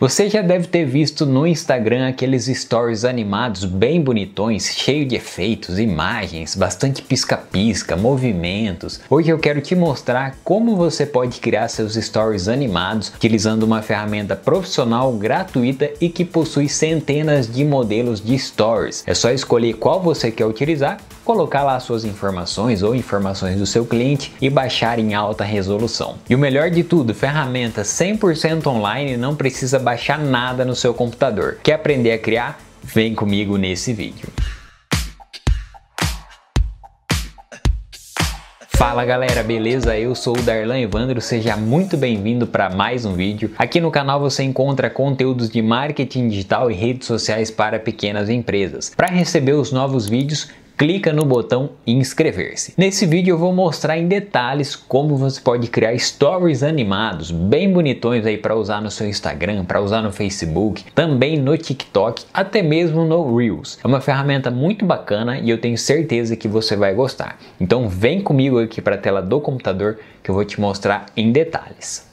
Você já deve ter visto no Instagram aqueles stories animados bem bonitões, cheio de efeitos, imagens, bastante pisca-pisca, movimentos. Hoje eu quero te mostrar como você pode criar seus stories animados utilizando uma ferramenta profissional gratuita e que possui centenas de modelos de stories. É só escolher qual você quer utilizar, colocar lá suas informações ou informações do seu cliente e baixar em alta resolução. E o melhor de tudo, ferramenta 100% online, não precisa baixar nada no seu computador. Quer aprender a criar? Vem comigo nesse vídeo. Fala galera, beleza? Eu sou o Darlan Evandro, seja muito bem-vindo para mais um vídeo. Aqui no canal você encontra conteúdos de marketing digital e redes sociais para pequenas empresas. Para receber os novos vídeos, clica no botão inscrever-se. Nesse vídeo eu vou mostrar em detalhes como você pode criar stories animados bem bonitões aí para usar no seu Instagram, para usar no Facebook, também no TikTok, até mesmo no Reels. É uma ferramenta muito bacana e eu tenho certeza que você vai gostar. Então vem comigo aqui para a tela do computador que eu vou te mostrar em detalhes.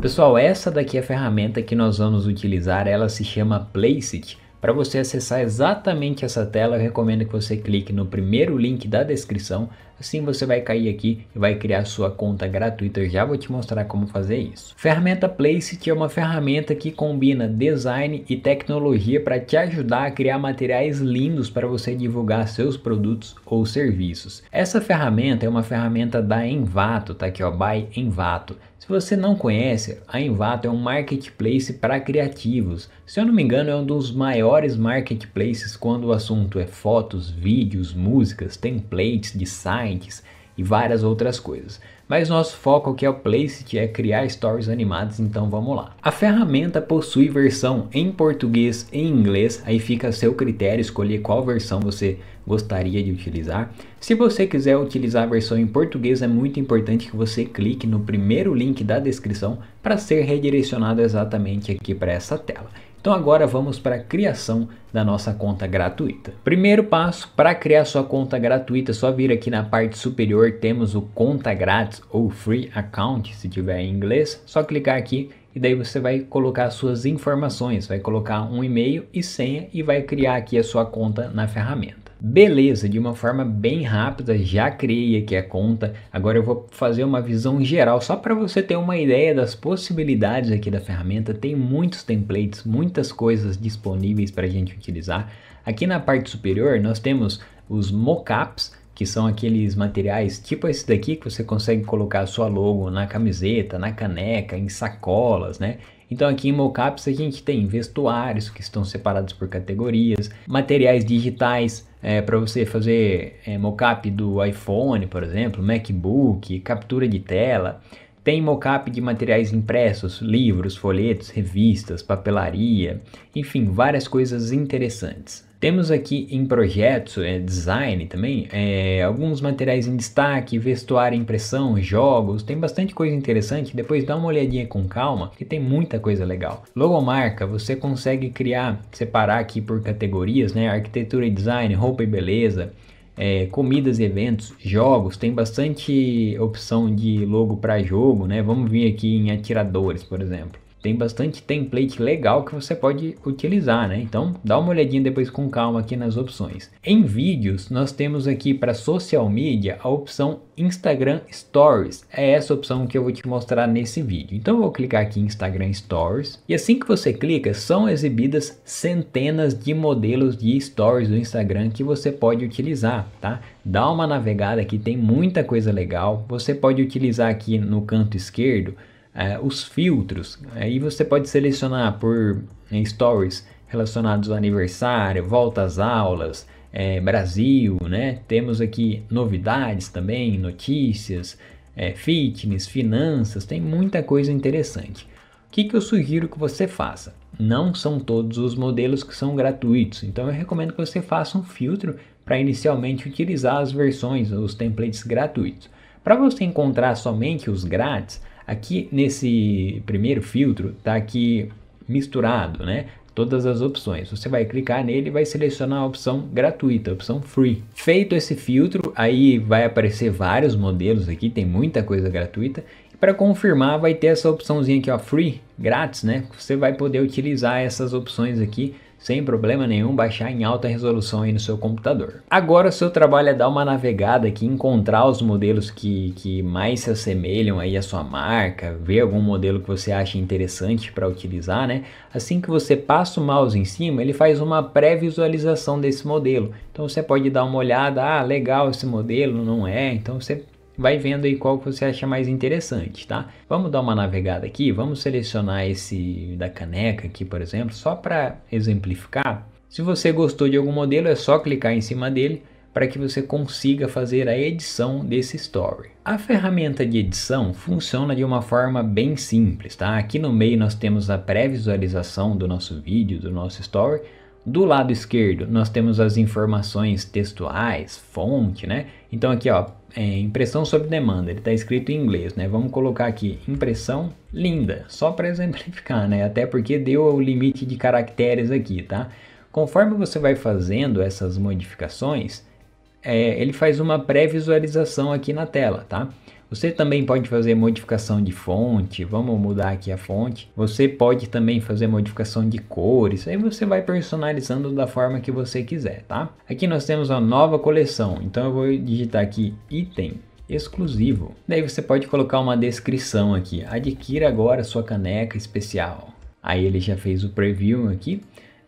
Pessoal, essa daqui é a ferramenta que nós vamos utilizar, ela se chama Placeit. Para você acessar exatamente essa tela, eu recomendo que você clique no primeiro link da descrição, Assim você vai cair aqui e vai criar sua conta gratuita. Eu já vou te mostrar como fazer isso. Ferramenta Placeit é uma ferramenta que combina design e tecnologia para te ajudar a criar materiais lindos para você divulgar seus produtos ou serviços. Essa ferramenta é uma ferramenta da Envato, tá aqui ó, by Envato. Se você não conhece, a Envato é um marketplace para criativos. Se eu não me engano, é um dos maiores marketplaces quando o assunto é fotos, vídeos, músicas, templates, design links e várias outras coisas. Mas nosso foco aqui é o Place, que é criar stories animados, então vamos lá. A ferramenta possui versão em português e inglês, aí fica a seu critério escolher qual versão você gostaria de utilizar. Se você quiser utilizar a versão em português, é muito importante que você clique no primeiro link da descrição para ser redirecionado exatamente aqui para essa tela. Então agora vamos para a criação da nossa conta gratuita. Primeiro passo para criar sua conta gratuita, só vir aqui na parte superior temos o conta grátis ou free account, se tiver em inglês, só clicar aqui e daí você vai colocar suas informações, vai colocar um e-mail e senha e vai criar aqui a sua conta na ferramenta. Beleza, de uma forma bem rápida, já criei aqui a conta. Agora eu vou fazer uma visão geral, só para você ter uma ideia das possibilidades aqui da ferramenta. Tem muitos templates, muitas coisas disponíveis para a gente utilizar. Aqui na parte superior nós temos os mockups, que são aqueles materiais tipo esse daqui que você consegue colocar a sua logo na camiseta, na caneca, em sacolas, né? Então aqui em mocaps a gente tem vestuários que estão separados por categorias, materiais digitais é, eh, para você fazer é, do iPhone, por exemplo, MacBook, captura de tela. Tem mocap de materiais impressos, livros, folhetos, revistas, papelaria, enfim, várias coisas interessantes. Temos aqui em projetos, é, design também, é, alguns materiais em destaque, vestuário, impressão, jogos, tem bastante coisa interessante, depois dá uma olhadinha com calma, que tem muita coisa legal. Logomarca, você consegue criar, separar aqui por categorias, né, arquitetura e design, roupa e beleza, é, comidas e eventos, jogos, tem bastante opção de logo para jogo, né? Vamos vir aqui em atiradores, por exemplo tem bastante template legal que você pode utilizar, né? Então dá uma olhadinha depois com calma aqui nas opções. Em vídeos, nós temos aqui para social media a opção Instagram Stories. É essa opção que eu vou te mostrar nesse vídeo. Então vou clicar aqui em Instagram Stories e assim que você clica, são exibidas centenas de modelos de stories do Instagram que você pode utilizar, tá? Dá uma navegada aqui, tem muita coisa legal. Você pode utilizar aqui no canto esquerdo é, os filtros. Aí você pode selecionar por é, stories relacionados ao aniversário, volta às aulas, é, Brasil, né? Temos aqui novidades também, notícias, é, fitness, finanças, tem muita coisa interessante. O que, que eu sugiro que você faça? Não são todos os modelos que são gratuitos, então eu recomendo que você faça um filtro para inicialmente utilizar as versões, os templates gratuitos. Para você encontrar somente os grátis, Aqui nesse primeiro filtro está aqui misturado, né? Todas as opções. Você vai clicar nele e vai selecionar a opção gratuita, a opção free. Feito esse filtro, aí vai aparecer vários modelos aqui, tem muita coisa gratuita. E para confirmar, vai ter essa opçãozinha aqui, ó, free, grátis, né? Você vai poder utilizar essas opções aqui sem problema nenhum baixar em alta resolução aí no seu computador. Agora o seu trabalho é dar uma navegada aqui, encontrar os modelos que, que mais se assemelham aí à sua marca, ver algum modelo que você acha interessante para utilizar, né? Assim que você passa o mouse em cima, ele faz uma pré-visualização desse modelo. Então você pode dar uma olhada, ah, legal esse modelo, não é? Então você vai vendo aí qual que você acha mais interessante, tá? Vamos dar uma navegada aqui, vamos selecionar esse da caneca aqui, por exemplo, só para exemplificar. Se você gostou de algum modelo, é só clicar em cima dele para que você consiga fazer a edição desse story. A ferramenta de edição funciona de uma forma bem simples, tá? Aqui no meio nós temos a pré-visualização do nosso vídeo, do nosso story, do lado esquerdo, nós temos as informações textuais, fonte, né? Então aqui, ó, é impressão sob demanda, ele está escrito em inglês, né? Vamos colocar aqui, impressão linda, só para exemplificar, né? Até porque deu o limite de caracteres aqui, tá? Conforme você vai fazendo essas modificações, é, ele faz uma pré-visualização aqui na tela, tá? Você também pode fazer modificação de fonte, vamos mudar aqui a fonte. Você pode também fazer modificação de cores, aí você vai personalizando da forma que você quiser, tá? Aqui nós temos a nova coleção, então eu vou digitar aqui item exclusivo. Daí você pode colocar uma descrição aqui, adquira agora sua caneca especial. Aí ele já fez o preview aqui.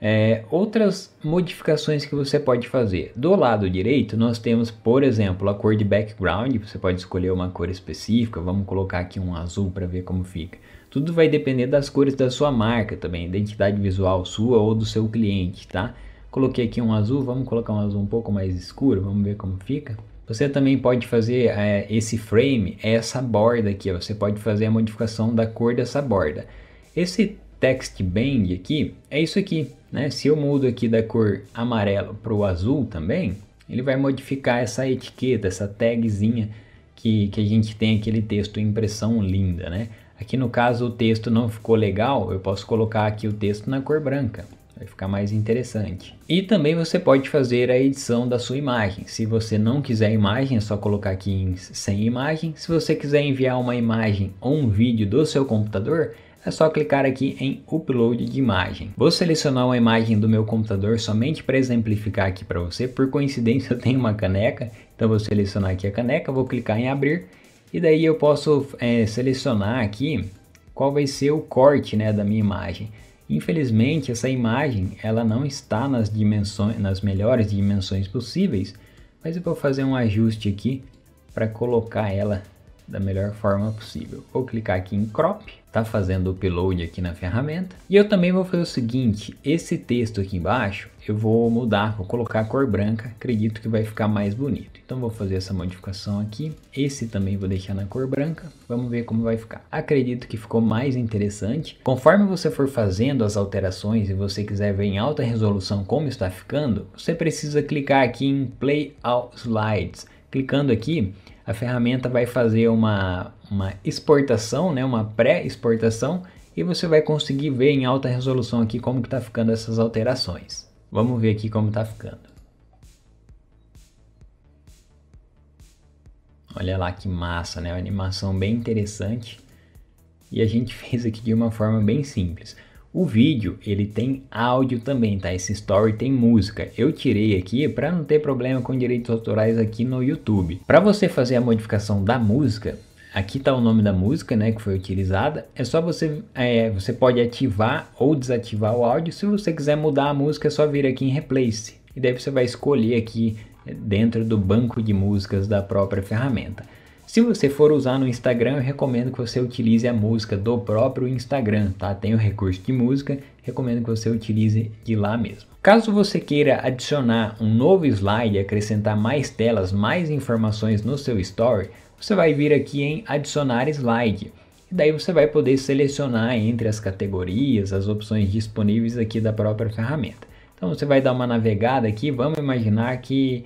É, outras modificações que você pode fazer. Do lado direito, nós temos, por exemplo, a cor de background. Você pode escolher uma cor específica. Vamos colocar aqui um azul para ver como fica. Tudo vai depender das cores da sua marca também, identidade visual sua ou do seu cliente, tá? Coloquei aqui um azul, vamos colocar um azul um pouco mais escuro, vamos ver como fica. Você também pode fazer é, esse frame, é essa borda aqui, você pode fazer a modificação da cor dessa borda. Esse text band aqui é isso aqui, né? Se eu mudo aqui da cor amarelo para o azul também, ele vai modificar essa etiqueta, essa tagzinha que, que a gente tem aquele texto impressão linda, né? Aqui no caso o texto não ficou legal, eu posso colocar aqui o texto na cor branca, vai ficar mais interessante. E também você pode fazer a edição da sua imagem. Se você não quiser imagem, é só colocar aqui em sem imagem. Se você quiser enviar uma imagem ou um vídeo do seu computador, é só clicar aqui em Upload de imagem. Vou selecionar uma imagem do meu computador somente para exemplificar aqui para você. Por coincidência eu tenho uma caneca, então vou selecionar aqui a caneca, vou clicar em abrir e daí eu posso é, selecionar aqui qual vai ser o corte né, da minha imagem. Infelizmente essa imagem ela não está nas dimensões, nas melhores dimensões possíveis, mas eu vou fazer um ajuste aqui para colocar ela da melhor forma possível. Vou clicar aqui em crop está fazendo o upload aqui na ferramenta. E eu também vou fazer o seguinte, esse texto aqui embaixo eu vou mudar, vou colocar a cor branca, acredito que vai ficar mais bonito. Então vou fazer essa modificação aqui, esse também vou deixar na cor branca, vamos ver como vai ficar. Acredito que ficou mais interessante. Conforme você for fazendo as alterações e você quiser ver em alta resolução como está ficando, você precisa clicar aqui em Play All Slides. Clicando aqui, a ferramenta vai fazer uma, uma exportação, né, uma pré-exportação, e você vai conseguir ver em alta resolução aqui como que está ficando essas alterações. Vamos ver aqui como está ficando. Olha lá que massa, né? Uma animação bem interessante. E a gente fez aqui de uma forma bem simples. O vídeo, ele tem áudio também, tá? Esse story tem música. Eu tirei aqui para não ter problema com direitos autorais aqui no YouTube. Para você fazer a modificação da música, aqui está o nome da música né, que foi utilizada, é só você, é, você pode ativar ou desativar o áudio, se você quiser mudar a música é só vir aqui em Replace, e daí você vai escolher aqui é, dentro do banco de músicas da própria ferramenta. Se você for usar no Instagram, eu recomendo que você utilize a música do próprio Instagram, tá? Tem o recurso de música, recomendo que você utilize de lá mesmo. Caso você queira adicionar um novo slide, acrescentar mais telas, mais informações no seu story, você vai vir aqui em adicionar slide. E daí você vai poder selecionar entre as categorias, as opções disponíveis aqui da própria ferramenta. Então você vai dar uma navegada aqui, vamos imaginar que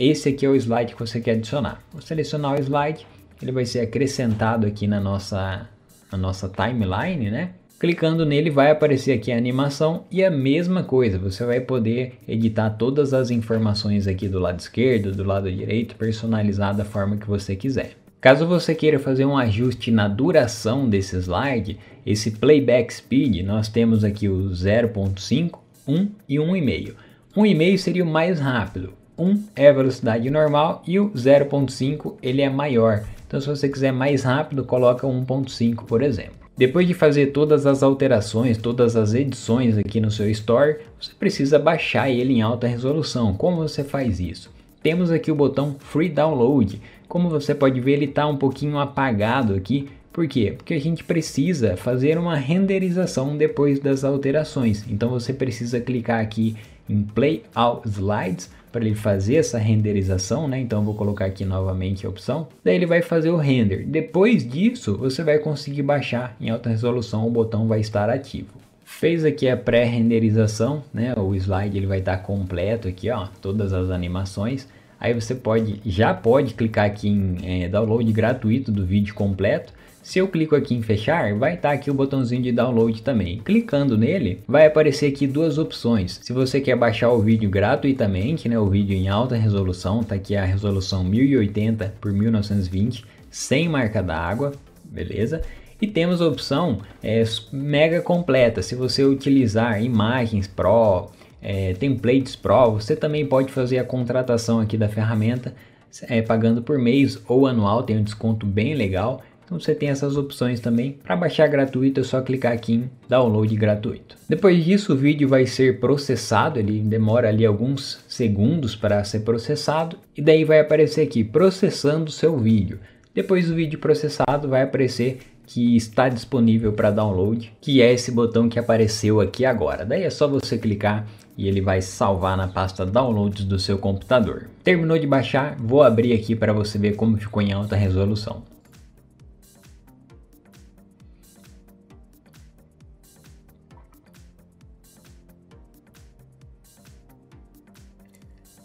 esse aqui é o slide que você quer adicionar. Vou selecionar o slide, ele vai ser acrescentado aqui na nossa, na nossa timeline, né? Clicando nele vai aparecer aqui a animação e a mesma coisa, você vai poder editar todas as informações aqui do lado esquerdo, do lado direito, personalizar da forma que você quiser. Caso você queira fazer um ajuste na duração desse slide, esse playback speed, nós temos aqui o 0.5, 1 e 1,5. 1,5 seria o mais rápido, 1 é a velocidade normal e o 0.5 ele é maior. Então se você quiser mais rápido, coloca 1.5, por exemplo. Depois de fazer todas as alterações, todas as edições aqui no seu store, você precisa baixar ele em alta resolução. Como você faz isso? Temos aqui o botão Free Download. Como você pode ver, ele está um pouquinho apagado aqui. Por quê? Porque a gente precisa fazer uma renderização depois das alterações. Então você precisa clicar aqui em Play All Slides para ele fazer essa renderização, né? Então vou colocar aqui novamente a opção. Daí ele vai fazer o render. Depois disso, você vai conseguir baixar em alta resolução, o botão vai estar ativo. Fez aqui a pré-renderização, né? O slide ele vai estar tá completo aqui, ó, todas as animações. Aí você pode, já pode clicar aqui em é, download gratuito do vídeo completo se eu clico aqui em fechar, vai estar tá aqui o botãozinho de download também. Clicando nele, vai aparecer aqui duas opções. Se você quer baixar o vídeo gratuitamente, né, o vídeo em alta resolução, tá aqui a resolução 1080 por 1920, sem marca d'água, beleza? E temos a opção é, mega completa, se você utilizar imagens Pro, é, templates Pro, você também pode fazer a contratação aqui da ferramenta é, pagando por mês ou anual, tem um desconto bem legal então você tem essas opções também. Para baixar gratuito é só clicar aqui em download gratuito. Depois disso o vídeo vai ser processado, ele demora ali alguns segundos para ser processado e daí vai aparecer aqui processando seu vídeo. Depois do vídeo processado vai aparecer que está disponível para download, que é esse botão que apareceu aqui agora. Daí é só você clicar e ele vai salvar na pasta downloads do seu computador. Terminou de baixar, vou abrir aqui para você ver como ficou em alta resolução.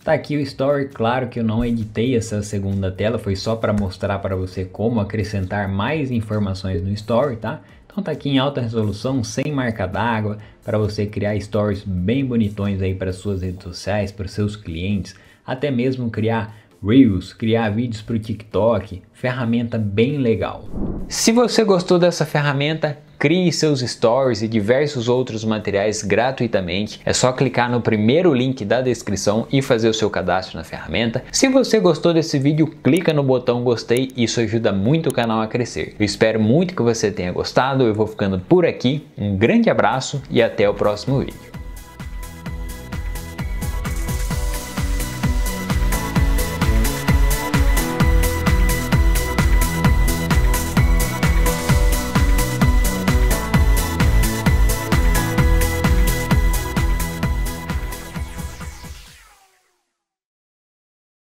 Tá aqui o story, claro que eu não editei essa segunda tela, foi só para mostrar para você como acrescentar mais informações no story, tá? Então tá aqui em alta resolução, sem marca d'água, para você criar stories bem bonitões aí para suas redes sociais, para seus clientes, até mesmo criar Reels, criar vídeos para o TikTok, ferramenta bem legal. Se você gostou dessa ferramenta, crie seus stories e diversos outros materiais gratuitamente. É só clicar no primeiro link da descrição e fazer o seu cadastro na ferramenta. Se você gostou desse vídeo, clica no botão gostei, isso ajuda muito o canal a crescer. Eu espero muito que você tenha gostado, eu vou ficando por aqui. Um grande abraço e até o próximo vídeo.